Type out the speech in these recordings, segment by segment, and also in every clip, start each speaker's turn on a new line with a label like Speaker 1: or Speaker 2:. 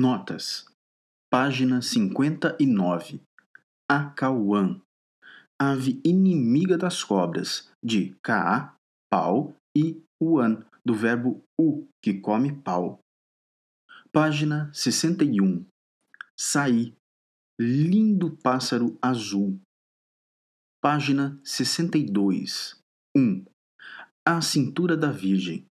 Speaker 1: Notas. Página 59. Acauã. Ave inimiga das cobras, de Kaá, pau, e Uan, do verbo U, que come pau. Página 61. Saí. Lindo pássaro azul. Página 62. 1. A cintura da Virgem.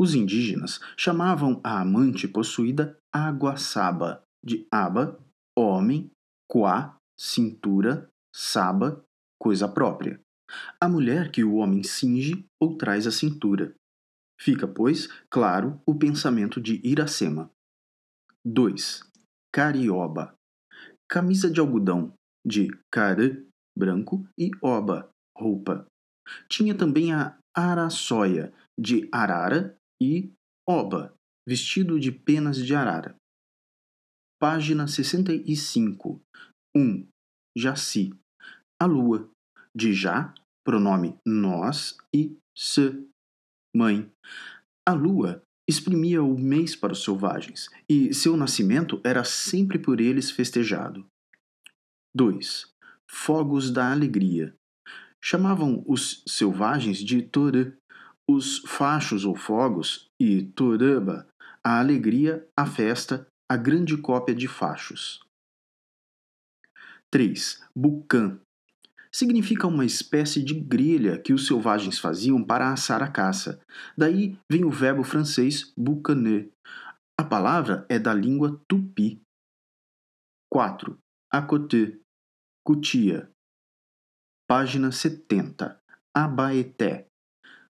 Speaker 1: Os indígenas chamavam a amante possuída aguaçaba, de aba, homem, quá, cintura, saba, coisa própria. A mulher que o homem cinge ou traz à cintura. Fica, pois, claro o pensamento de Iracema. 2. Carioba. Camisa de algodão, de car branco, e oba, roupa. Tinha também a araçóia, de arara e oba, vestido de penas de arara. Página 65. 1. Jaci. A lua. De já, pronome nós e se. Mãe. A lua exprimia o mês para os selvagens, e seu nascimento era sempre por eles festejado. 2. Fogos da alegria. Chamavam os selvagens de torã, os fachos ou fogos e toraba a alegria, a festa, a grande cópia de fachos. 3. Bucan significa uma espécie de grelha que os selvagens faziam para assar a caça. Daí vem o verbo francês boucaner. A palavra é da língua tupi. 4. Acoté. cutia. Página 70. Abaeté.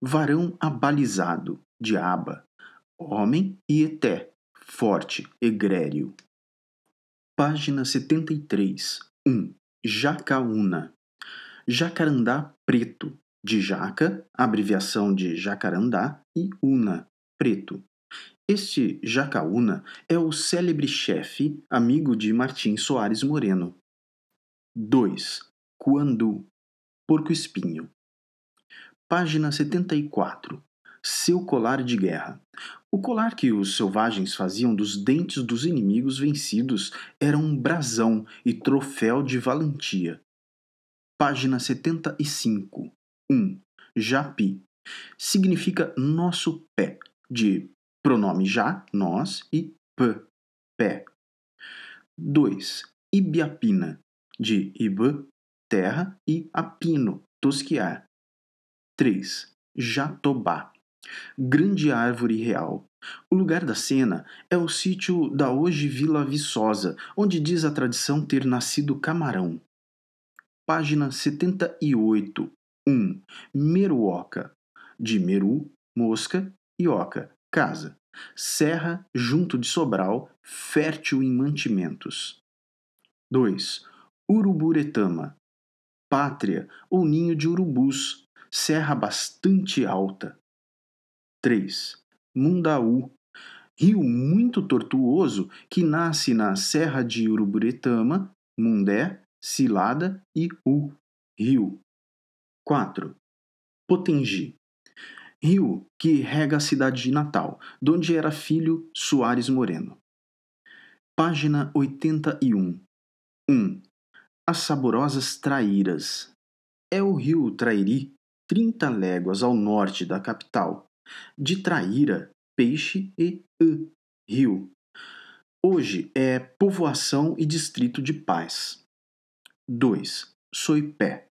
Speaker 1: Varão abalizado, de aba homem e eté, forte, egrério. Página 73. 1. Jacaúna. Jacarandá preto, de jaca, abreviação de jacarandá, e una, preto. Este jacaúna é o célebre chefe, amigo de Martim Soares Moreno. 2. Quandu, porco-espinho. Página 74. Seu colar de guerra. O colar que os selvagens faziam dos dentes dos inimigos vencidos era um brasão e troféu de valentia. Página 75. 1. Japi. Significa nosso pé, de pronome já, nós, e p, pé. 2. Ibiapina, de ib, terra, e apino, tosquiar. 3. Jatobá Grande Árvore Real. O lugar da cena é o sítio da hoje Vila Viçosa, onde diz a tradição ter nascido camarão. Página 78. 1. Meruoca. De Meru, mosca, e oca, casa. Serra, junto de Sobral, fértil em mantimentos. 2. Uruburetama. Pátria ou ninho de urubus, serra bastante alta. 3. Mundaú, rio muito tortuoso que nasce na Serra de Uruburetama, Mundé, Cilada e U, rio. 4. Potengi, rio que rega a cidade de Natal, donde era filho Soares Moreno. Página 81. 1. As saborosas traíras. É o rio Trairi, 30 léguas ao norte da capital, de traíra, peixe e e, rio. Hoje é povoação e distrito de paz. 2. Soipé,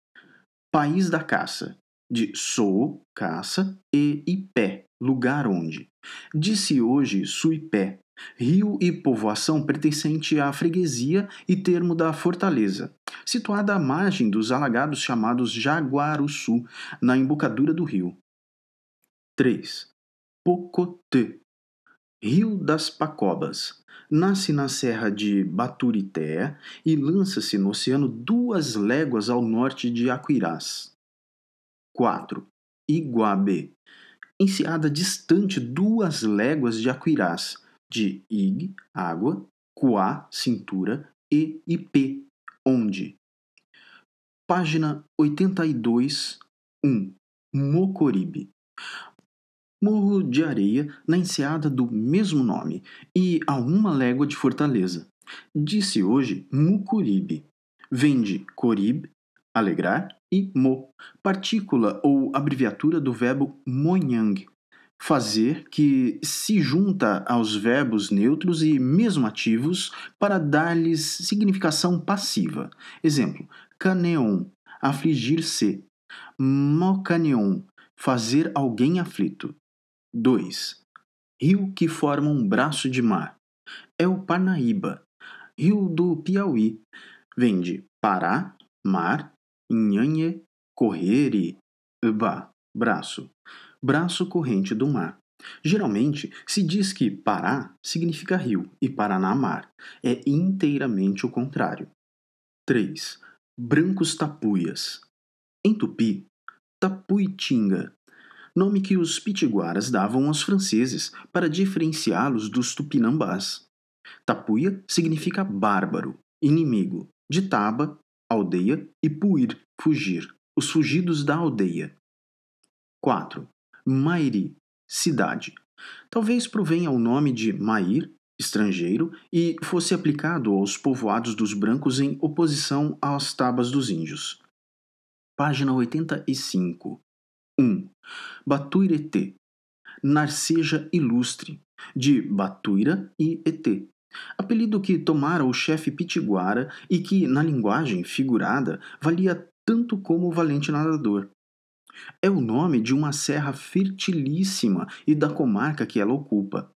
Speaker 1: país da caça, de sou, caça, e ipé, lugar onde. Disse hoje Suipé, rio e povoação pertencente à freguesia e termo da fortaleza, situada à margem dos alagados chamados Jaguaruçu, na embocadura do rio. 3. Pocotê. Rio das Pacobas. Nasce na serra de Baturité e lança-se no oceano duas léguas ao norte de Aquirás. 4. Iguabe. Enseada distante duas léguas de Aquirás, de Ig, água, quá cintura, e IP, onde. Página 82, 1. Mocoribe morro de areia na enseada do mesmo nome e a uma légua de Fortaleza. Disse hoje Mucuribe. Vende corib, alegrar e mo, partícula ou abreviatura do verbo monhang, fazer que se junta aos verbos neutros e mesmo ativos para dar-lhes significação passiva. Exemplo: caneon, afligir-se. Mocaneon, fazer alguém aflito. 2. Rio que forma um braço de mar. É o Parnaíba, rio do Piauí. Vem de Pará, mar, nhanhe, correr e ba, braço. Braço corrente do mar. Geralmente se diz que Pará significa rio e Paraná mar. É inteiramente o contrário. 3. Brancos tapuias. Em tupi, tapuitinga nome que os pitiguaras davam aos franceses para diferenciá-los dos tupinambás. Tapuia significa bárbaro, inimigo, de taba, aldeia e puir, fugir, os fugidos da aldeia. 4. Mairi, cidade. Talvez provenha o nome de Mair, estrangeiro, e fosse aplicado aos povoados dos brancos em oposição às tabas dos índios. Página 85. 1. Batuireté, Narcija Ilustre, de Batuira e Etê, apelido que tomara o chefe pitiguara e que, na linguagem figurada, valia tanto como o valente nadador. É o nome de uma serra fertilíssima e da comarca que ela ocupa.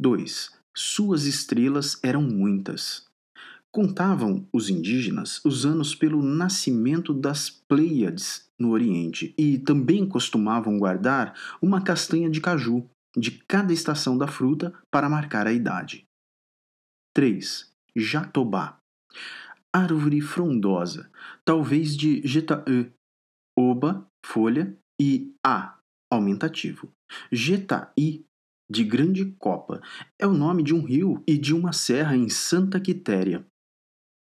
Speaker 1: 2. Suas estrelas eram muitas. Contavam os indígenas os anos pelo nascimento das Pleiades, no Oriente e também costumavam guardar uma castanha de caju de cada estação da fruta para marcar a idade. 3. Jatobá árvore frondosa, talvez de e oba, folha, e a, aumentativo. i de grande copa, é o nome de um rio e de uma serra em Santa Quitéria.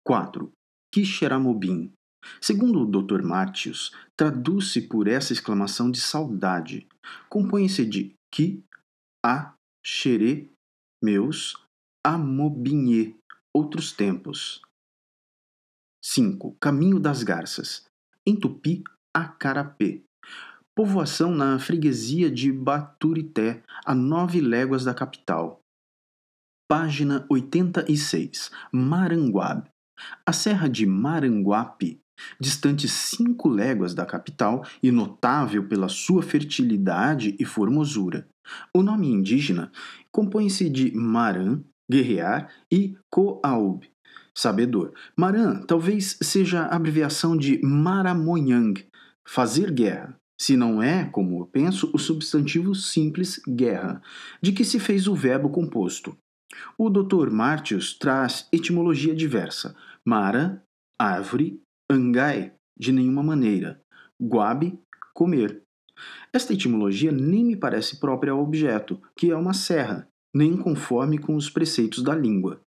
Speaker 1: 4. Quixeramobim, Segundo o Dr. Matthews, traduz-se por essa exclamação de saudade. Compõe-se de qui, a, xerê, meus, amobinhê, outros tempos. 5. Caminho das Garças. Em Tupi, acarapê. Povoação na freguesia de Baturité, a nove léguas da capital. Página 86. Maranguab. A serra de Maranguape Distante cinco léguas da capital e notável pela sua fertilidade e formosura. O nome indígena compõe-se de Maran, guerrear, e Coaub, sabedor. Maran talvez seja a abreviação de Maramonhang, fazer guerra. Se não é, como eu penso, o substantivo simples guerra, de que se fez o verbo composto. O Dr. Martius traz etimologia diversa. Mara, árvore, Angai, de nenhuma maneira. Guabe, comer. Esta etimologia nem me parece própria ao objeto, que é uma serra, nem conforme com os preceitos da língua.